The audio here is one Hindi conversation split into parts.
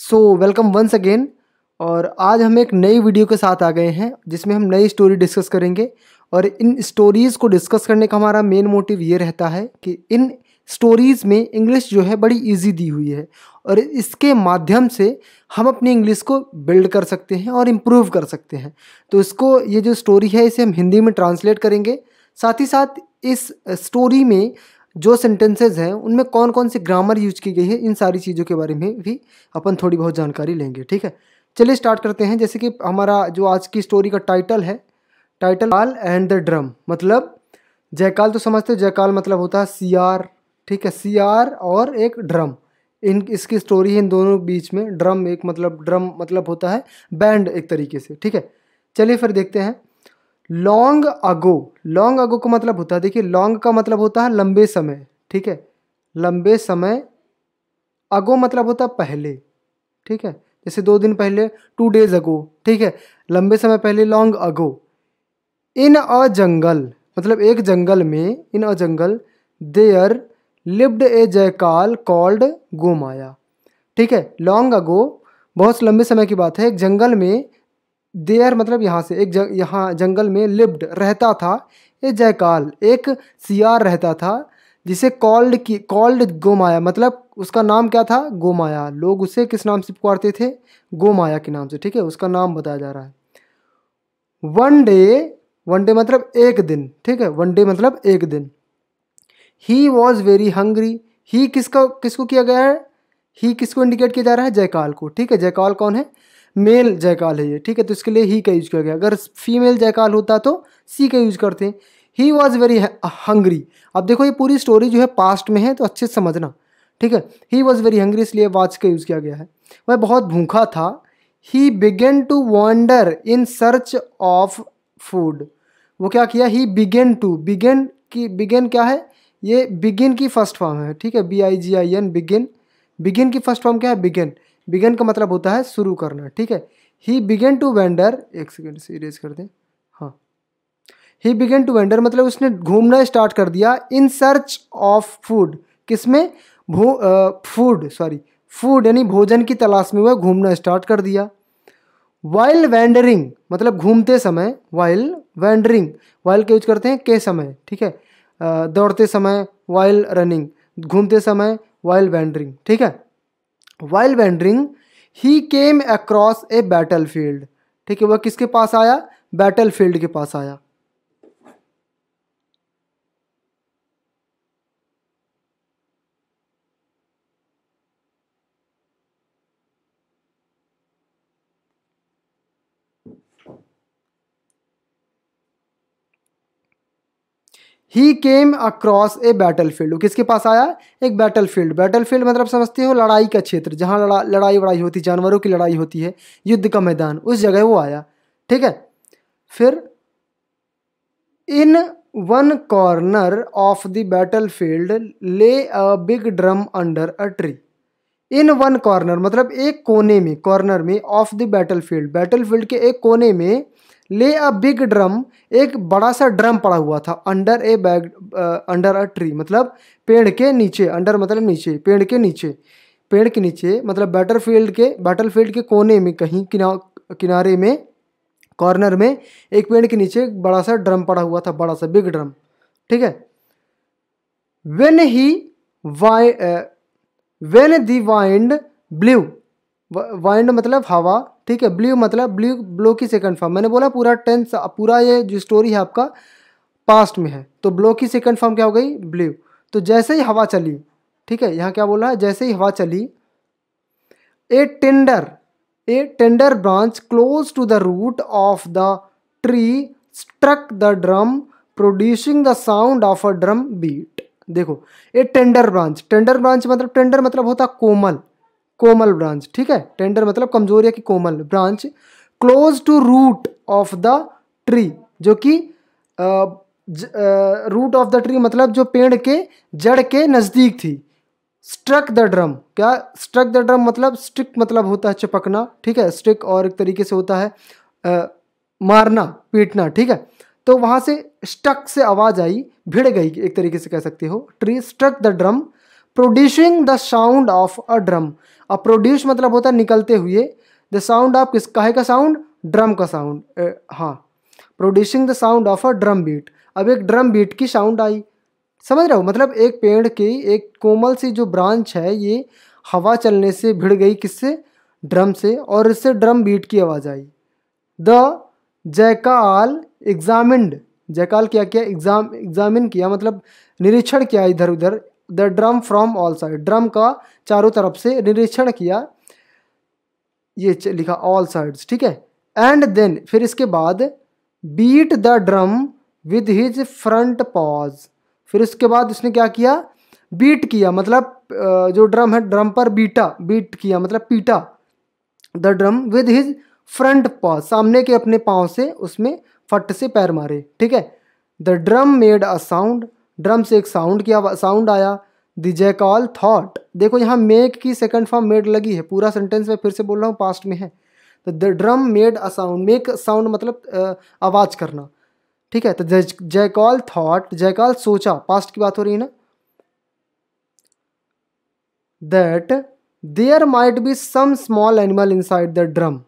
सो वेलकम वंस अगेन और आज हम एक नई वीडियो के साथ आ गए हैं जिसमें हम नई स्टोरी डिस्कस करेंगे और इन स्टोरीज़ को डिस्कस करने का हमारा मेन मोटिव ये रहता है कि इन स्टोरीज़ में इंग्लिश जो है बड़ी इजी दी हुई है और इसके माध्यम से हम अपनी इंग्लिश को बिल्ड कर सकते हैं और इम्प्रूव कर सकते हैं तो इसको ये जो स्टोरी है इसे हम हिंदी में ट्रांसलेट करेंगे साथ ही साथ इस स्टोरी में जो सेंटेंसेज हैं उनमें कौन कौन सी ग्रामर यूज की गई है इन सारी चीज़ों के बारे में भी अपन थोड़ी बहुत जानकारी लेंगे ठीक है चलिए स्टार्ट करते हैं जैसे कि हमारा जो आज की स्टोरी का टाइटल है टाइटल काल एंड द ड्रम मतलब जयकाल तो समझते हो जयकाल मतलब होता है सियार ठीक है सियार और एक ड्रम इन इसकी स्टोरी है इन दोनों बीच में ड्रम एक मतलब ड्रम मतलब होता है बैंड एक तरीके से ठीक है चलिए फिर देखते हैं लॉन्ग अगो लॉन्ग अगो का मतलब होता है देखिए लॉन्ग का मतलब होता है लंबे समय ठीक है लंबे समय अगो मतलब होता है पहले ठीक है जैसे दो दिन पहले टू डेज अगो ठीक है लंबे समय पहले लॉन्ग अगो इन अ जंगल मतलब एक जंगल में in a jungle there lived a jackal called Gomaya ठीक है लॉन्ग अगो बहुत लंबे समय की बात है एक जंगल में देयर मतलब यहाँ से एक जंग यहाँ जंगल में लिब्ड रहता था ए जयकाल एक सियार रहता था जिसे कॉल्ड की कॉल्ड गोमाया मतलब उसका नाम क्या था गोमाया लोग उसे किस नाम से पुकारते थे गोमाया के नाम से ठीक है उसका नाम बताया जा रहा है वन डे वन डे मतलब एक दिन ठीक है वन डे मतलब एक दिन he was very hungry he किसका किसको किया गया है ही किसको इंडिकेट किया जा रहा है जयकाल को ठीक है जयकाल कौन है मेल जयकाल है ये ठीक है तो इसके लिए ही का यूज किया गया अगर फीमेल जयकाल होता तो सी का यूज करते हैं ही वॉज वेरी हंग्री अब देखो ये पूरी स्टोरी जो है पास्ट में है तो अच्छे से समझना ठीक है ही वॉज वेरी हंग्री इसलिए वाच का यूज़ किया गया है वह बहुत भूखा था he began to wander in search of food वो क्या किया ही बिगेन टू बिगेन की बिगेन क्या है ये बिगिन की फर्स्ट फॉर्म है ठीक है B I G I N begin begin की फर्स्ट फॉर्म क्या है बिगेन बिगेन का मतलब होता है शुरू करना ठीक है ही बिगेन टू वेंडर एक सेकेंड से इरेज कर दें हाँ ही बिगेन टू वेंडर मतलब उसने घूमना स्टार्ट कर दिया इन सर्च ऑफ फूड किसमें में फूड सॉरी फूड यानी भोजन की तलाश में वह घूमना स्टार्ट कर दिया वाइल वेंडरिंग मतलब घूमते समय वाइल वेंडरिंग वाइल के यूज करते हैं के समय ठीक है दौड़ते समय वाइल रनिंग घूमते समय वाइल वेंडरिंग ठीक है while wandering he came across a battlefield ठीक है वह किसके पास आया बैटल फील्ड के पास आया he came across a battlefield किसके पास आया एक बैटल फील्ड बैटल फील्ड मतलब समझते हो लड़ाई का क्षेत्र जहाँ लड़ा लड़ाई वड़ाई होती जानवरों की लड़ाई होती है युद्ध का मैदान उस जगह वो आया ठीक है फिर in one corner of the battlefield lay a big drum under a tree in one corner मतलब एक कोने में कॉर्नर में of the battlefield battlefield के एक कोने में ले अ बिग ड्रम एक बड़ा सा ड्रम पड़ा हुआ था under a bag under a tree मतलब पेड़ के नीचे अंडर मतलब नीचे पेड़ के नीचे पेड़ के नीचे मतलब बैटल फील्ड के बैटल फील्ड के कोने में कहीं किना किनारे में कॉर्नर में एक पेड़ के नीचे बड़ा सा ड्रम पड़ा हुआ था बड़ा सा बिग ड्रम ठीक है when he why when the wind blew wind मतलब हवा ठीक है ब्ल्यू मतलब ब्ल्यू ब्लो की सेकंड फॉर्म मैंने बोला पूरा टेंस पूरा ये जो स्टोरी है आपका पास्ट में है तो ब्लो की सेकंड फॉर्म क्या हो गई ब्ल्यू तो जैसे ही हवा चली ठीक है यहाँ क्या बोला है जैसे ही हवा चली a tender a tender branch close to the root of the tree struck the drum producing the sound of a drum beat देखो a tender branch tender branch मतलब टेंडर मतलब होता कोमल कोमल ब्रांच ठीक है टेंडर मतलब कमजोर या कि कोमल branch close to root of the tree जो कि रूट ऑफ द ट्री मतलब जो पेड़ के जड़ के नज़दीक थी स्ट्रक द ड्रम क्या स्ट्रक द ड्रम मतलब स्ट्रिक मतलब होता है चिपकना ठीक है स्ट्रिक और एक तरीके से होता है आ, मारना पीटना ठीक है तो वहाँ से स्टक से आवाज़ आई भिड़ गई एक तरीके से कह सकते हो tree struck the drum producing the sound of a drum अब प्रोड्यूस मतलब होता है निकलते हुए द साउंड ऑफ किस काहे का साउंड ड्रम का साउंड हाँ producing the sound of a drum beat अब एक ड्रम बीट की साउंड आई समझ रहे हो मतलब एक पेड़ की एक कोमल सी जो ब्रांच है ये हवा चलने से भिड़ गई किससे ड्रम से और इससे ड्रम बीट की आवाज़ आई द जयकाल एग्जामिंड जयकाल क्या किया एग्जाम एग्जामिन किया मतलब निरीक्षण किया इधर उधर the drum from all side drum का चारों तरफ से निरीक्षण किया ये लिखा ऑल साइड्स ठीक है एंड देन फिर इसके बाद beat the drum with his front paws फिर उसके बाद उसने क्या किया बीट किया मतलब जो ड्रम है ड्रम पर बीटा बीट किया मतलब पीटा the drum with his front paws सामने के अपने पाँव से उसमें फट से पैर मारे ठीक है the drum made a sound drum से एक साउंड की साउंड आया द जैकॉल थॉट देखो यहाँ मेक की सेकंड फॉर्म मेड लगी है पूरा सेंटेंस मैं फिर से बोल रहा हूँ पास्ट में है तो the drum made a sound make sound मतलब आवाज़ करना ठीक है तो जयकॉल थॉट जयकॉल सोचा पास्ट की बात हो रही है ना that there might be some small animal inside the drum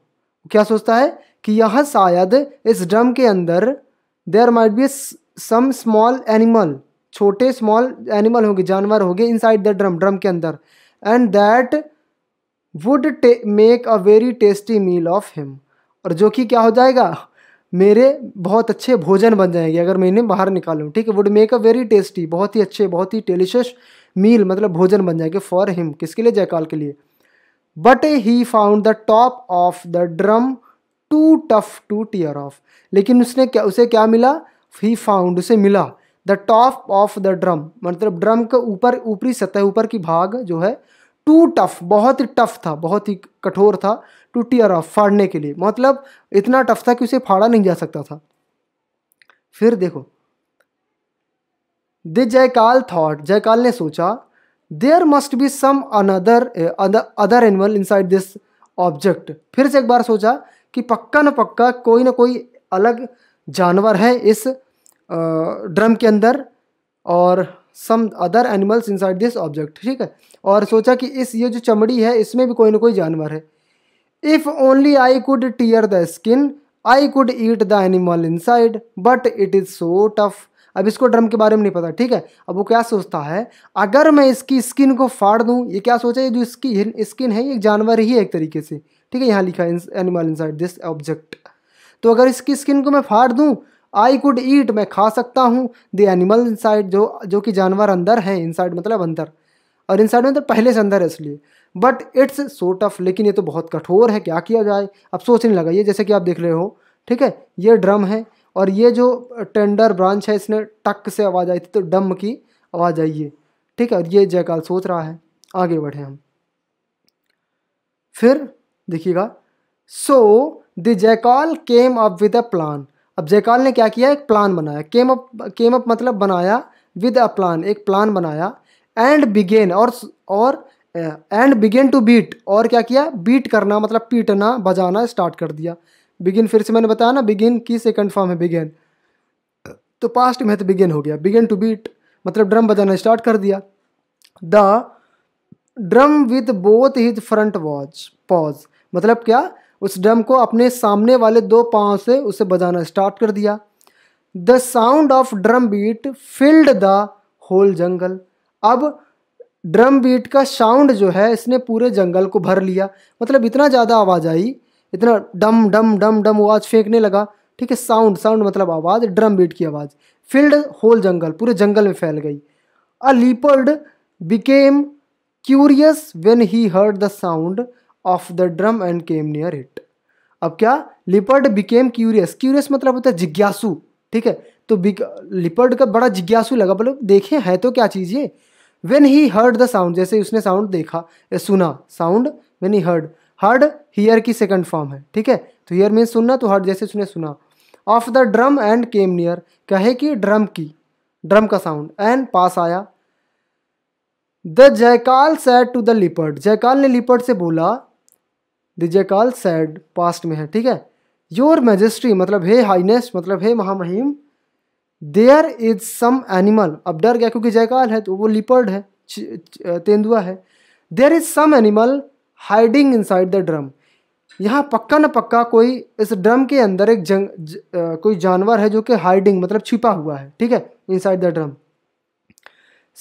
क्या सोचता है कि यह शायद इस ड्रम के अंदर there might be some small animal छोटे स्मॉल एनिमल होंगे जानवर होंगे इनसाइड द ड्रम ड्रम के अंदर and that would make a very tasty meal of him और जो कि क्या हो जाएगा मेरे बहुत अच्छे भोजन बन जाएंगे अगर मैं इन्हें बाहर निकालूँ ठीक है would make a very tasty बहुत ही अच्छे बहुत ही टेलिशियस मील मतलब भोजन बन जाएंगे फॉर हिम किसके लिए जयकाल के लिए but he found the top of the drum too tough to tear off लेकिन उसने क्या उसे क्या मिला ही फाउंड उसे मिला the top of the drum मतलब ड्रम के ऊपर ऊपरी सतह ऊपर की भाग जो है टू टफ बहुत ही टफ था बहुत ही कठोर था टू टीयर ऑफ फाड़ने के लिए मतलब इतना टफ था कि उसे फाड़ा नहीं जा सकता था फिर देखो दे जयकाल थॉट जयकाल ने सोचा there must be some another other animal inside this object फिर से एक बार सोचा कि पक्का न पक्का कोई ना कोई अलग जानवर है इस ड्रम के अंदर और some other animals inside this object ठीक है और सोचा कि इस ये जो चमड़ी है इसमें भी कोई ना कोई जानवर है if only I could tear the skin I could eat the animal inside but it is so tough अब इसको ड्रम के बारे में नहीं पता ठीक है अब वो क्या सोचता है अगर मैं इसकी स्किन को फाड़ दूँ ये क्या सोचा ये जो इसकी स्किन है ये एक जानवर ही है एक तरीके से ठीक है यहाँ लिखा है एनिमल इनसाइड दिस ऑब्जेक्ट तो अगर इसकी स्किन को मैं फाड़ दूँ आई कुड ईट मैं खा सकता हूँ द एनिमल इनसाइड जो जो कि जानवर अंदर हैं इनसाइड मतलब अंदर और इनसाइड तो पहले से अंदर है इसलिए बट इट्स सो टफ लेकिन ये तो बहुत कठोर है क्या किया जाए अब सोचने लगा ये जैसे कि आप देख रहे हो ठीक है ये ड्रम है और ये जो टेंडर ब्रांच है इसने टक से आवाज़ आई थी तो डम की आवाज़ आई है ठीक है और ये जयकाल सोच रहा है आगे बढ़े हम फिर देखिएगा so the jackal came up with a plan अब जयकाल ने क्या किया एक प्लान बनाया केम अप केम अप मतलब बनाया विद अ प्लान एक प्लान बनाया एंड बिगेन और और एंड बिगेन टू बीट और क्या किया बीट करना मतलब पीटना बजाना स्टार्ट कर दिया बिगिन फिर से मैंने बताया ना बिगिन की सेकंड फॉर्म है बिगेन तो पास्ट में तो बिगेन हो गया बिगेन टू बीट मतलब ड्रम बजाना स्टार्ट कर दिया the drum with both his front watch paws मतलब क्या उस ड्रम को अपने सामने वाले दो पाँव से उसे बजाना स्टार्ट कर दिया the sound of drum beat filled the whole jungle अब ड्रम बीट का साउंड जो है इसने पूरे जंगल को भर लिया मतलब इतना ज़्यादा आवाज़ आई इतना डम डम डम डम आवाज़ फेंकने लगा ठीक है साउंड साउंड मतलब आवाज़ ड्रम बीट की आवाज़ फिल्ड होल जंगल पूरे जंगल में फैल गई a leopard became curious when he heard the sound of the drum and came near it अब क्या लिपर्ड बिकेम क्यूरियस क्यूरियस मतलब होता है जिज्ञासु ठीक है तो लिपर्ड का बड़ा जिज्ञासु लगा बोले देखें है तो क्या चीज़ ये when he heard the sound जैसे उसने साउंड देखा सुना sound when he heard heard hear की सेकंड फॉर्म है ठीक है तो हीयर मीन सुनना तो हर्ड जैसे उसने सुना of the drum and came near कहे कि ड्रम की ड्रम का साउंड एंड पास आया the jackal said to the leopard jackal ने लिपर्ड से बोला दिजयकाल सैड पास्ट में है ठीक है योर मैजेस्ट्री मतलब हे हाइनेस मतलब हे महामहिम देयर इज सम एनिमल अब डर गया क्योंकि जयकाल है तो वो लिपर्ड है तेंदुआ है there is some animal hiding inside the drum यहाँ पक्का ना पक्का कोई इस ड्रम के अंदर एक जंग ज, आ, कोई जानवर है जो कि हाइडिंग मतलब छिपा हुआ है ठीक है inside the drum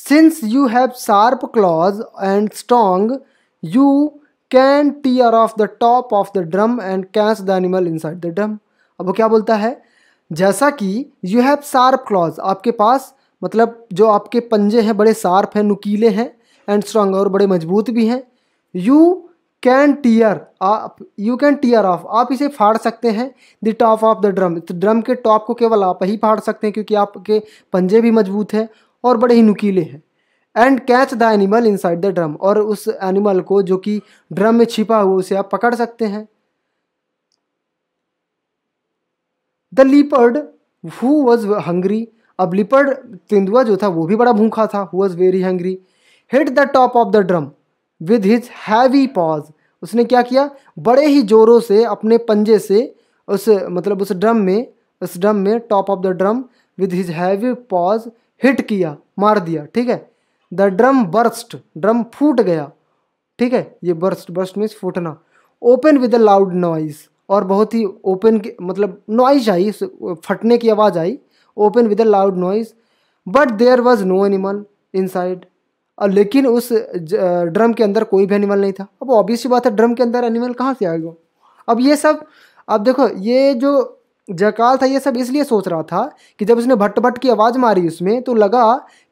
since you have sharp claws and strong you can tear off the top of the drum and catch the animal inside the drum अब वो क्या बोलता है जैसा कि यू हैव शार्प क्लॉज आपके पास मतलब जो आपके पंजे हैं बड़े शार्प हैं नुकीले हैं एंड स्ट्रांग और बड़े मजबूत भी हैं यू कैन टीयर आप यू कैन टीयर ऑफ आप इसे फाड़ सकते हैं the top of the drum तो ड्रम के टॉप को केवल आप ही फाड़ सकते हैं क्योंकि आपके पंजे भी मजबूत हैं और बड़े ही नुकीले हैं and catch the animal inside the drum और उस एनिमल को जो कि ड्रम में छिपा हुआ उसे आप पकड़ सकते हैं the leopard who was hungry अब लिपर्ड तेंदुआ जो था वो भी बड़ा भूखा था who was very hungry hit the top of the drum with his heavy paws उसने क्या किया बड़े ही जोरों से अपने पंजे से उस मतलब उस ड्रम में उस ड्रम में top of the drum with his heavy paws hit किया मार दिया ठीक है द ड्रम बर्स्ट ड्रम फूट गया ठीक है ये बर्स्ट बर्स्ट मीन्स फूटना open with a loud noise और बहुत ही ओपन मतलब नॉइज आई फटने की आवाज़ आई open with a loud noise but there was no animal in और लेकिन उस ड्रम के अंदर कोई भी एनिमल नहीं था अब ऑब्वियसली बात है ड्रम के अंदर एनिमल कहाँ से आएगा अब ये सब अब देखो ये जो जयकाल था ये सब इसलिए सोच रहा था कि जब उसने भट्ट भट्ट की आवाज़ मारी उसमें तो लगा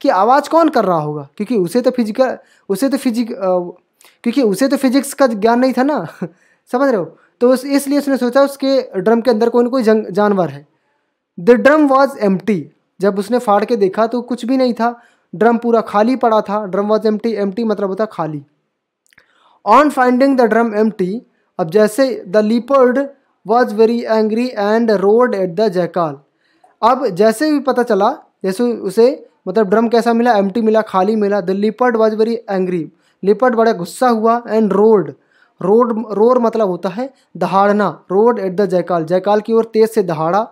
कि आवाज़ कौन कर रहा होगा क्योंकि उसे तो फिजिकल उसे तो फिजिक क्योंकि उसे तो फिजिक्स का ज्ञान नहीं था ना समझ रहे हो तो उस इसलिए उसने सोचा उसके ड्रम के अंदर कोई ना कोई जानवर है द ड्रम वॉज एम जब उसने फाड़ के देखा तो कुछ भी नहीं था ड्रम पूरा खाली पड़ा था ड्रम वॉज एम टी मतलब होता खाली ऑन फाइंडिंग द ड्रम एम अब जैसे the leopard was very angry and roared at the jackal अब जैसे भी पता चला जैसे उसे मतलब ड्रम कैसा मिला एम मिला खाली मिला the leopard was very angry leopard बड़ा गुस्सा हुआ एंड रोड रोड रोर मतलब होता है दहाड़ना roared at the jackal jackal की ओर तेज से दहाड़ा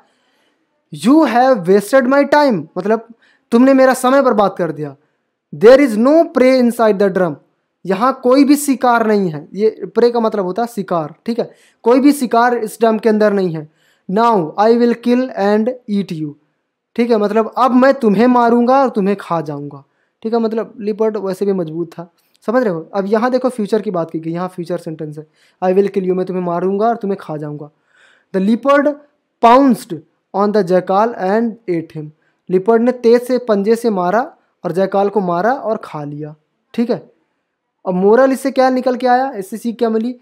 you have wasted my time मतलब तुमने मेरा समय बर्बाद कर दिया there is no prey inside the drum यहाँ कोई भी शिकार नहीं है ये प्रे का मतलब होता है शिकार ठीक है कोई भी शिकार इस डैम के अंदर नहीं है now I will kill and eat you ठीक है मतलब अब मैं तुम्हें मारूंगा और तुम्हें खा जाऊंगा ठीक है मतलब लिपर्ड वैसे भी मजबूत था समझ रहे हो अब यहाँ देखो फ्यूचर की बात की गई यहाँ फ्यूचर सेंटेंस है आई विल किल यू मैं तुम्हें मारूंगा और तुम्हें खा जाऊंगा the leopard pounced on the jackal and ate him leopard ने तेज से पंजे से मारा और जयकाल को मारा और खा लिया ठीक है और मोरल इससे क्या निकल के आया इससे सीख क्या मिली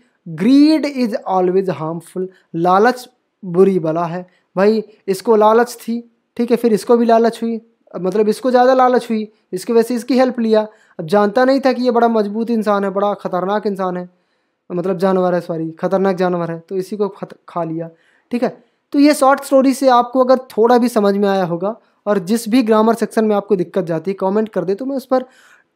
ग्रीड इज ऑलवेज हार्मफुल लालच बुरी बला है भाई इसको लालच थी ठीक है फिर इसको भी लालच हुई मतलब इसको ज़्यादा लालच हुई इसकी वजह से इसकी हेल्प लिया अब जानता नहीं था कि ये बड़ा मजबूत इंसान है बड़ा ख़तरनाक इंसान है मतलब जानवर है सॉरी ख़तरनाक जानवर है तो इसी को खा लिया ठीक है तो ये शॉर्ट स्टोरी से आपको अगर थोड़ा भी समझ में आया होगा और जिस भी ग्रामर सेक्शन में आपको दिक्कत जाती है कमेंट कर दे तो मैं उस पर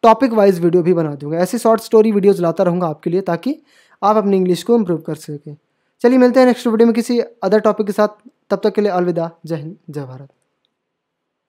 टॉपिक वाइज वीडियो भी बना दूंगा ऐसी शॉर्ट स्टोरी वीडियोस लाता रहूँगा आपके लिए ताकि आप अपनी इंग्लिश को इम्प्रूव कर सकें चलिए मिलते हैं नेक्स्ट वीडियो में किसी अदर टॉपिक के साथ तब तक के लिए अलविदा जय हिंद जय भारत